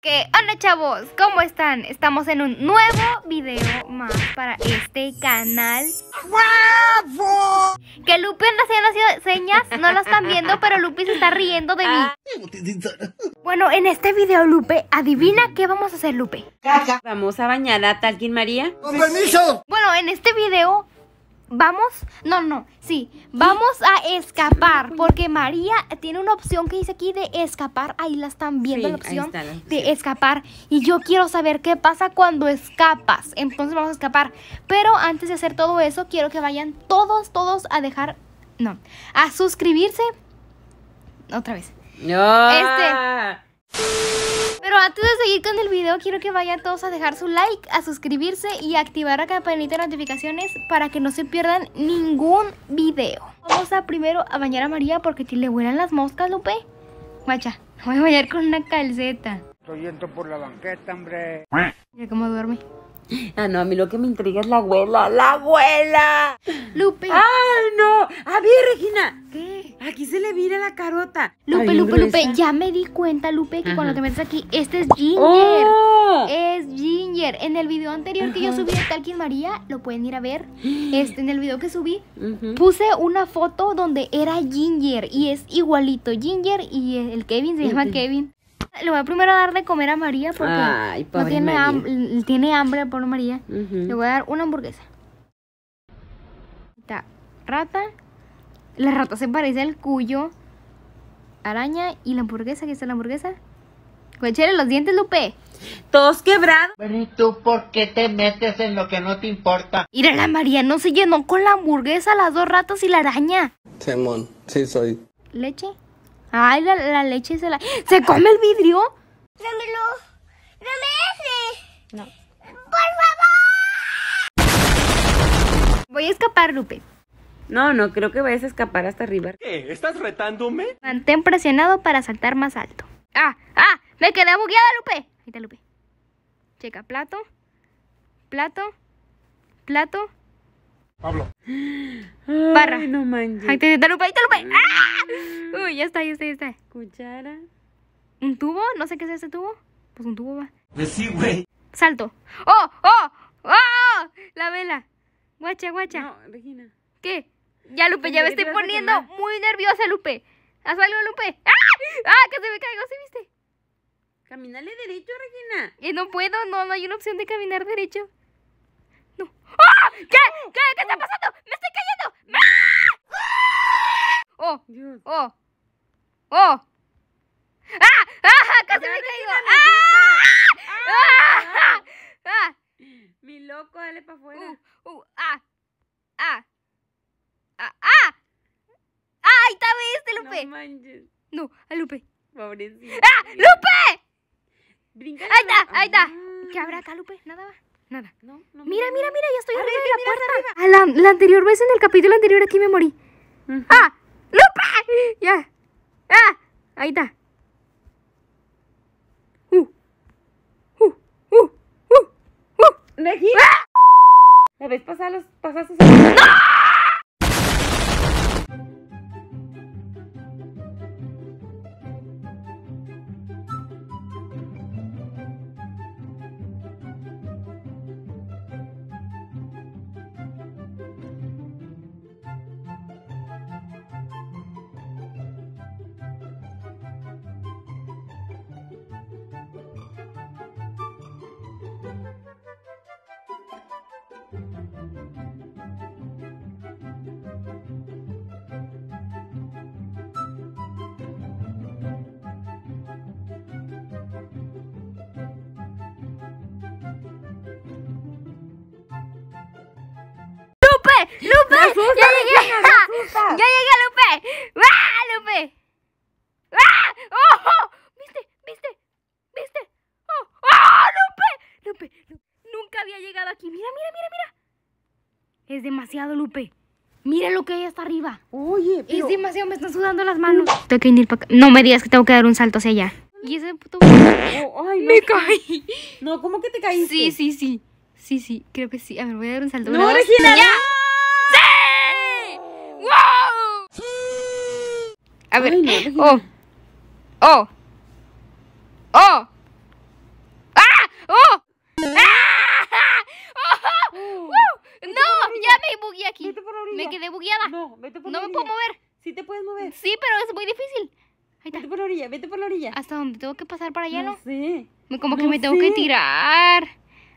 Que hola chavos, ¿cómo están? Estamos en un nuevo video más para este canal ¡Bravo! Que lupe anda haciendo señas, no lo están viendo, pero Lupe se está riendo de mí Bueno, en este video Lupe, adivina qué vamos a hacer Lupe Vamos a bañar a Talquín María ¡Con permiso! Bueno, en este video Vamos, no, no, sí, vamos a escapar, porque María tiene una opción que dice aquí de escapar, ahí la están viendo la, opción de escapar, y yo quiero saber qué pasa cuando escapas, entonces vamos a escapar, pero antes de hacer todo eso, quiero que vayan todos, todos a dejar, no, a suscribirse, otra vez, no. ¡Ah! este... Pero antes de seguir con el video, quiero que vayan todos a dejar su like, a suscribirse y activar la campanita de notificaciones para que no se pierdan ningún video. Vamos a primero a bañar a María porque si le vuelan las moscas, Lupe. Guacha, voy a bañar con una calceta. Estoy yendo por la banqueta, hombre. Mira cómo duerme. Ah, no, a mí lo que me intriga es la abuela. ¡La abuela! ¡Lupe! ¡Ay, no! ¡A ver, Regina! ¿Qué? Aquí se le vira la carota. Lupe, Lupe, Lupe, ya me di cuenta, Lupe, que cuando te metes aquí, este es Ginger. Oh. Es Ginger. En el video anterior que yo subí de Talkin María, lo pueden ir a ver. Este, en el video que subí, puse una foto donde era Ginger y es igualito Ginger y el Kevin se llama Kevin le voy a primero dar de comer a María porque no tiene, Hambre, tiene hambre, por María. Le voy a dar una hamburguesa. Está rata. La rata se parece al cuyo. Araña y la hamburguesa, ¿Qué está la hamburguesa. Cuéchale los dientes, Lupe. Todos quebrados. Pero ¿y tú por qué te metes en lo que no te importa? Mira, la María no se llenó con la hamburguesa, las dos ratas y la araña. Simón, sí soy. ¿Leche? Ay, la, leche se la... ¿Se come el vidrio? Dámelo. Dame ese. No. ¡Por favor! Voy a escapar, Lupe. No, no, creo que vayas a escapar hasta arriba. ¿Qué? ¿Estás retándome? Mantén presionado para saltar más alto. ¡Ah! ¡Ah! ¡Me quedé bugueada, Lupe! Ahí está, Lupe. Checa, plato, plato, plato, Pablo. Barra. Ay, no manches. Ahí te, Lupe, un ahí ¡Ah! Uy, ya está, ya está, ya está. Cuchara. ¿Un tubo? No sé qué es ese tubo. Pues un tubo va. Pues sí, güey. Salto. ¡Oh! ¡Oh! ¡Oh! La vela. Guacha, guacha. No, Regina. ¿Qué? Ya, Lupe, ya me estoy poniendo muy nerviosa, Lupe. Haz algo, Lupe. ¡Ah! ¡Ah! Que se me caigo, ¿sí viste? Caminale derecho, Regina. Eh, no puedo, no, no hay una opción de caminar derecho. ¿Qué? ¿Qué? ¿Qué está pasando? ¡Me estoy cayendo! ¡Oh! ¡Oh! ¡Oh! ¡Ah! ¡Ah! ¡Casi me caigo! ¡Ah! ¡Ah! ¡Ah! Mi loco, dale para afuera. Uh, uh, ah, ah, ah, ah. ¡Ahí está, viste, Lupe! No manches. No, a Lupe. Pobrecito. ¡Ah! ¡Lupe! Ahí está, ahí está. Ah. ¿Qué habrá acá, Lupe? Nada más nada. No, no, mira, mira, mira, ya estoy arriba, de la puerta. A la, la, anterior vez en el capítulo anterior aquí me morí. Ah, -huh. ¡Ah! Ya. ¡Ah! Ahí está. ¡Uh! ¡Uh! ¡Uh! ¡Uh! ¡Uh! ¡Ah! La vez pasada los pasaste. ¡No! Lupe, Lupe, ya llegué, ya llegué, Lupe. ¡Ah! Es demasiado, Lupe. Mira lo que hay hasta arriba. Oye, Es demasiado, me están sudando las manos. Tengo que ir para acá. No me digas que tengo que dar un salto hacia allá. Y ese puto... Oh, oh, ay, Me caí. No, ¿cómo que te caíste? Sí, sí, sí. Sí, sí, creo que sí. A ver, voy a dar un salto. ¡No, Regina! ¡Ya! ¡Sí! ¡Wow! A ver. oh. Oh. Oh. De bugueada. No, vete por no la orilla. No me puedo mover. Sí te puedes mover. Sí, pero es muy difícil. Ahí está. Vete por la orilla, vete por la orilla. ¿Hasta dónde tengo que pasar para allá, no? no? Sé. Como que me tengo que tirar.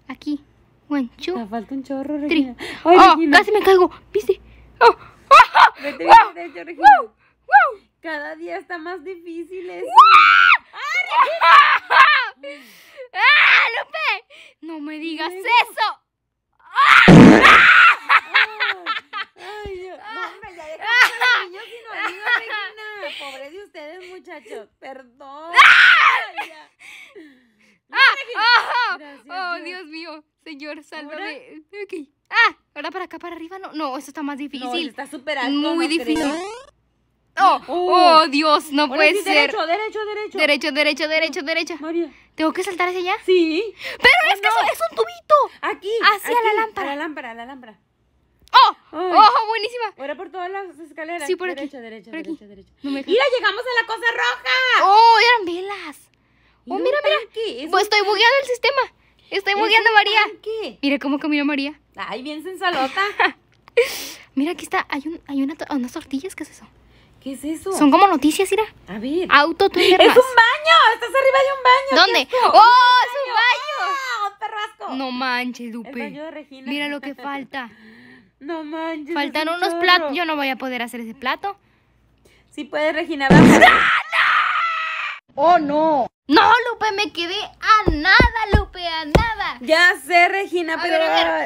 Aquí. One, two, Me falta un chorro, Regina. oh, casi me caigo. ¿Viste? Oh, oh, oh, vete, Regina. Cada día está más difícil eso. ¡Ah, Regina! ¡Ah, Lupe! No me digas eso. para acá, para arriba. No, no eso está más difícil. No, está súper alto. Muy difícil. Oh, oh, Dios, no puede ser. Derecho, derecho, derecho. Derecho, derecho, derecho, ah, derecho. María. ¿Tengo que saltar hacia allá? Sí. Pero es que es un tubito. Aquí. Hacia la lámpara. A la lámpara, la lámpara. ¡Oh! ¡Oh, buenísima! Ahora por todas las escaleras. Sí, por derecha, aquí. Derecha, derecha. ¡Mira, llegamos a la cosa roja! ¡Oh, eran velas! ¡Oh, mira, mira! Pues estoy bugueando el sistema. Estoy bugueando, María. Mira cómo camina María. Ay, bien sensualota. Mira, aquí está, hay, un, hay unas tortillas, ¿qué es eso? ¿Qué es eso? Son como noticias, Ira. A ver. Auto Twitter. ¡Es un baño! ¡Estás arriba de un baño! ¿Dónde? ¡Oh, es un baño! ¡Oh, ¡Ah, perrasco! No manches, Lupe. baño de Regina. Mira lo que falta. no manches. Faltan unos platos. Yo no voy a poder hacer ese plato. Sí puedes, Regina. ¡Ah, no! ¡Oh, no! No, Lupe, me quedé a nada, Lupe, a nada. Ya sé, Regina, pero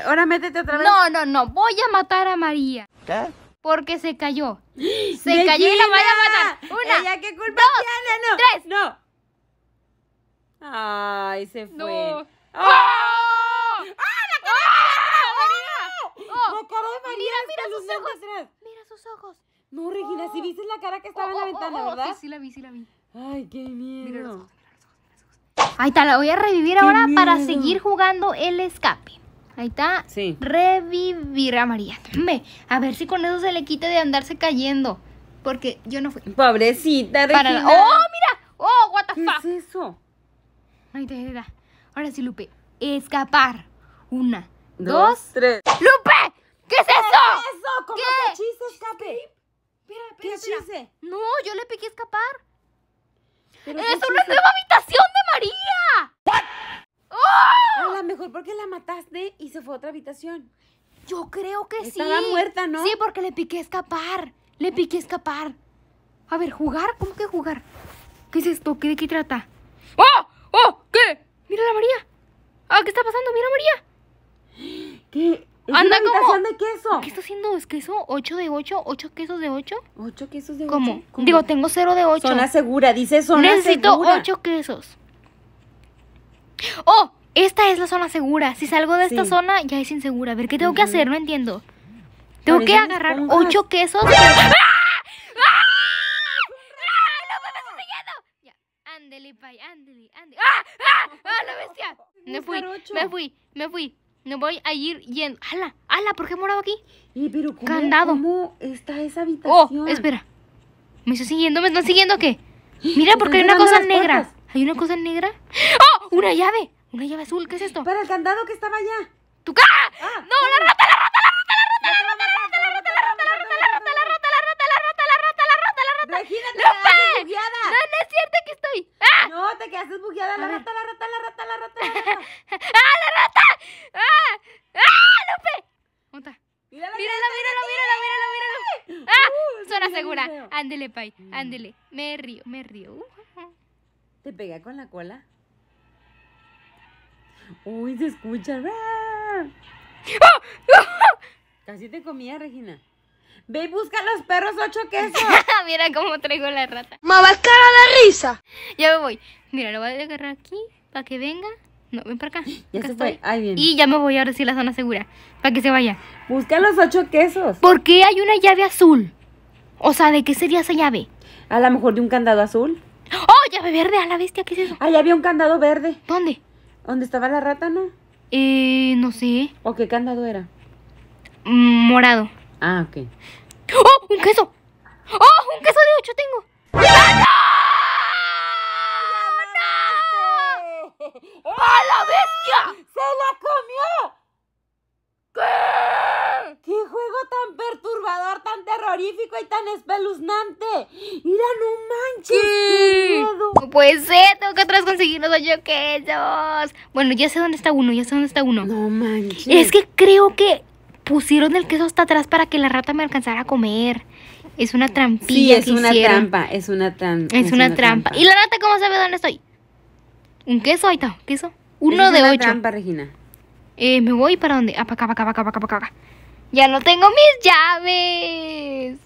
ahora métete otra vez. No, no, no, voy a matar a María. ¿Qué? Porque se cayó. Se cayó y la voy a matar. Una. ¿Ella qué culpa dos, tiene? No. Tres. No. Ay, se fue. No. ¡Oh! ¡Oh! ¡Oh! ¡Ah, la cara de ¡Oh! María! ¡Oh! La de María. Mira, sus ojos. Atrás. Mira sus ojos. No, Regina, si viste la cara que estaba en la ventana, ¿verdad? Sí, sí la vi, sí la vi. Ay, qué miedo. Mira los ojos. Ahí está, la voy a revivir ahora para seguir jugando el escape. Ahí está. Sí. Revivir a María. Ve, a ver si con eso se le quita de andarse cayendo. Porque yo no fui. Pobrecita, de. ¡Oh, mira! ¡Oh, what the fuck! ¿Qué es eso? Ahí te da. Ahora sí, Lupe. Escapar. Una, dos, tres. ¡Lupe! ¿Qué es eso? ¿Qué es eso? ¿Cómo ¿Qué? que escape? Espera, espera, ¿Qué espera. No, yo le piqué escapar. ¡Es una nueva habitación de María! ¡Oh! A lo mejor porque la mataste y se fue a otra habitación. Yo creo que sí. Estaba muerta, ¿no? Sí, porque le piqué escapar. Le piqué escapar. A ver, ¿jugar? ¿Cómo que jugar? ¿Qué es esto? ¿Qué, ¿De qué trata? ¡Oh! ¡Oh! ¿Qué? Mira la María. Ah, ¿qué está pasando? Mira María. ¿Qué? Anda ¿Qué está haciendo? ¿Es queso? ¿8 de 8? ¿8 quesos de 8? ¿8 quesos de 8? ¿Cómo? Digo, tengo 0 de 8. Zona segura, dice eso Necesito Necesito 8 quesos. ¡Oh! Esta es la zona segura. Si salgo de esta zona, ya es insegura. A ver, ¿qué tengo que hacer? No entiendo. Tengo que agarrar 8 quesos. ¡Ah! ¡Ah! ¡Ah! ¡No me ¡Ah! ¡Ah! ¡Ah! ¡Ah! ¡Ah! ¡La bestia! Me fui, me fui, me fui. No voy a ir yendo. ¡Hala! ¡Hala! ¿Por qué he morado aquí? ¿Y pero ¿cómo, Candado. ¿cómo está esa habitación? Oh, espera. ¿Me están siguiendo? ¿Me están siguiendo qué? Mira, porque hay una cosa negra. ¿Hay una cosa negra? ¡Oh! ¡Una llave! ¡Una llave azul! ¿Qué es esto? Para el candado que estaba allá. ¡Tu cara! ¡No! ¡La rata! ¡La rata! ¡La rata! ¡La rata! ¡La rata! ¡La rata! ¡La rata! ¡La rata! ¡La rata! ¡La rata! ¡La rata! ¡La rata! ¡La rata! ¡La rata! ¡La rata! ¡La ¡No, no es cierto que estoy! ¡Ah! No, te quedaste bugueada. La rata, la rata, la rata, la rata, la rata. ¡Ah, la rata! ¡Ah! ¡Ah! ¡Lupe! Míralo, míralo, míralo, míralo, ¡Ah! Zona uh, segura. Ándele, Pai. Mm. Ándele. Me río, me río. Uh, ¿Te pega con la cola? Uy, se escucha. ¡Ah! ¡Ah! ¡Ah! Casi te comía, Regina. Ve y busca a los perros ocho quesos. Mira cómo traigo la rata. ¡Mamá, va a la risa! Ya me voy. Mira, lo voy a agarrar aquí para que venga ven para acá. Ya se fue. Y ya me voy a sí la zona segura. Para que se vaya. Busca los ocho quesos. ¿Por qué hay una llave azul? O sea, ¿de qué sería esa llave? A lo mejor de un candado azul. ¡Oh, llave verde! A la bestia, ¿qué es eso? Ahí había un candado verde. ¿Dónde? ¿Dónde estaba la rata, no? Eh, no sé. ¿O qué candado era? Mm, morado. Ah, ok. ¡Oh, un queso! ¡Oh, un queso de ocho tengo! ¡Ah, ¡A la bestia! ¡Se la comió! ¿Qué? juego tan perturbador, tan terrorífico y tan espeluznante! ¡Mira, no manches! Pues Miedo. tengo que atrás conseguir los ocho quesos. Bueno, ya sé dónde está uno, ya sé dónde está uno. No manches. Es que creo que pusieron el queso hasta atrás para que la rata me alcanzara a comer. Es una trampilla. Sí, es una trampa, es una, trampa es, una, trampa. trampa. ¿Y la rata cómo sabe dónde estoy? Un queso, ahí está, queso. Uno de ocho. Regina. Eh, me voy para dónde? Ah, para acá, para acá, para acá, para acá. Ya no tengo mis llaves.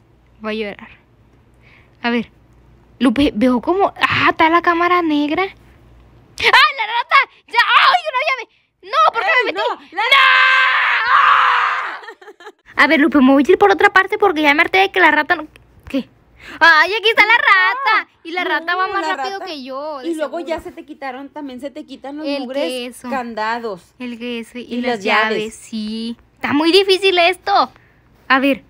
Voy a llorar. A ver. Lupe, veo cómo Ah, está la cámara negra. ¡Ah, la rata! ¡Ya! ¡Ay, una llave! ¡No! ¿Por qué me metí? ¡No! A ver, Lupe, me voy a ir por otra parte porque ya me harté de que la rata no... Ay, aquí está la rata. Y la rata va más rápido que yo. Y luego ya se te quitaron, también se te quitan los candados. El queso y, las, llaves. sí. Está muy difícil esto. A ver,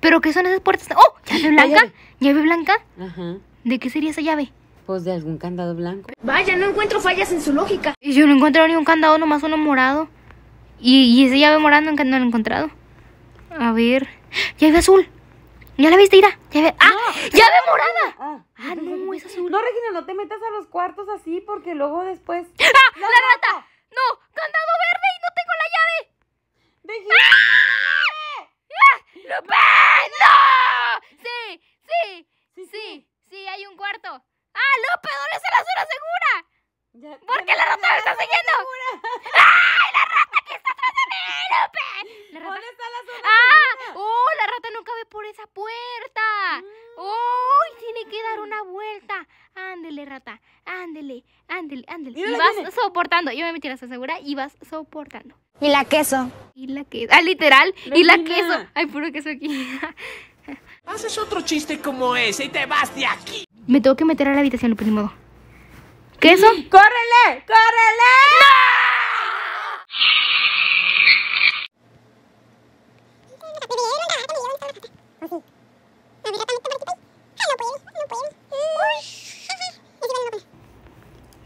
¿pero qué son esas puertas? ¡Oh! ¿Llave blanca? Llave. blanca? Ajá. ¿De qué sería esa llave? Pues de algún candado blanco. Vaya, no encuentro fallas en su lógica. Y yo no encuentro ni un candado, nomás uno morado. Y, y esa llave morada nunca no la he encontrado. A ver. Llave azul. Ya la viste, Ira. Ya ¡Ah! ¡Llave morada! Ah, ah no, es azul. No, Regina, no te metas a los cuartos así porque luego después. ¡Ah! ¡La, la rata! ¡No! ¡Candado verde! soportando. Yo me metí la segura y vas soportando. Y la queso. Y la queso. Ah, literal. Y la queso. Hay puro queso aquí. Haces otro chiste como ese y te vas de aquí. Me tengo que meter a la habitación, primero pues, primero. modo. ¿Queso? ¡Córrele! ¡Córrele! ¡No!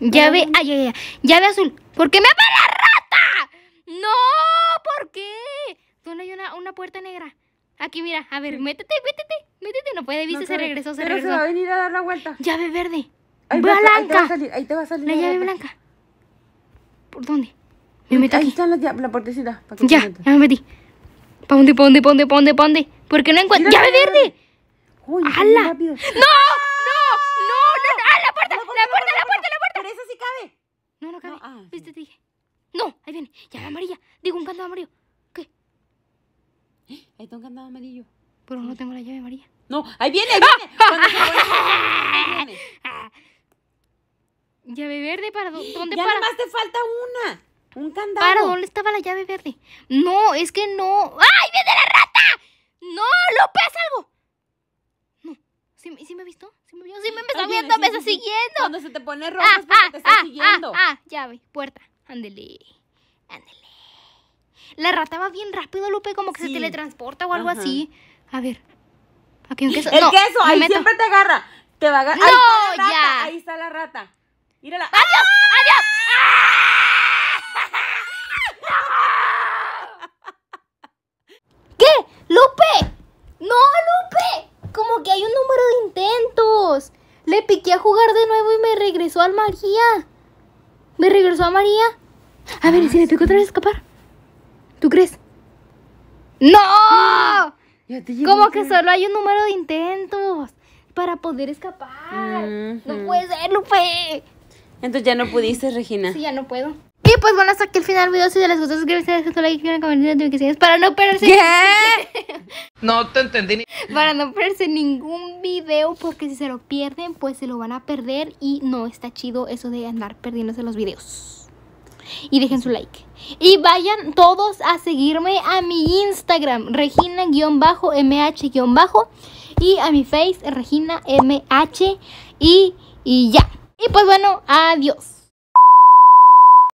Llave, ay, ay, ay, llave azul. ¿Por qué me abre la rata? No, ¿por qué? ¿Dónde hay una, una puerta negra? Aquí, mira, a ver, métete, métete, métete. No puede, viste, se regresó, se regresó. se va a venir a dar la vuelta. Llave verde. blanca. ahí te va a salir, La, llave blanca. ¿Por dónde? Me meto ahí están está la, la puertecita. Para ya, ya me metí. ¿Para dónde, para dónde, para dónde, para dónde? ¿Por qué no encuentro? ¡Llave verde! ¡Hala! ¡No! Pero no tengo la llave, María. No, ahí viene, ahí viene. Llave verde, ¿para dónde ya nada más te falta una. Un candado. ¿Para dónde estaba la llave verde? No, es que no. ¡Ay, viene la rata! ¡No, López, algo! No. ¿Sí, me me visto? ¿Sí me vio? ¿Sí me, está viendo? ¡Me está siguiendo! Cuando se te pone rojo ah, es porque te ah, está ah, siguiendo. Ah, llave, puerta. Ándele. Ándele. La rata va bien rápido, Lupe, como que se teletransporta o algo así. A ver. El queso, ahí siempre te agarra. Te va a agarrar. No, ahí está la rata, Ahí está la rata. Mírala. ¡Adiós! ¡Adiós! ¡Ah! ¿Qué? ¡Lupe! ¡No, Lupe! Como que hay un número de intentos. Le piqué a jugar de nuevo y me regresó al María. Me regresó a María. A ver, ¿y si le ah, pico otra vez a escapar? ¿Tú crees? ¡No! Como que solo hay un número de intentos para poder escapar. No puede ser, Lupe. Entonces ya no pudiste, Regina. Sí, ya no puedo. Y pues bueno, hasta aquí el final del video. Si les gustó, suscríbanse, dejen like, quieren comentar que notificaciones para no perderse. no te entendí. Para no perderse ningún video, porque si se lo pierden, pues se lo van a perder y no está chido eso de andar perdiéndose los videos y dejen su like. Y vayan todos a seguirme a mi Instagram, Regina-MH- y a mi Face, Regina-MH. Y, y ya. Y pues bueno, adiós.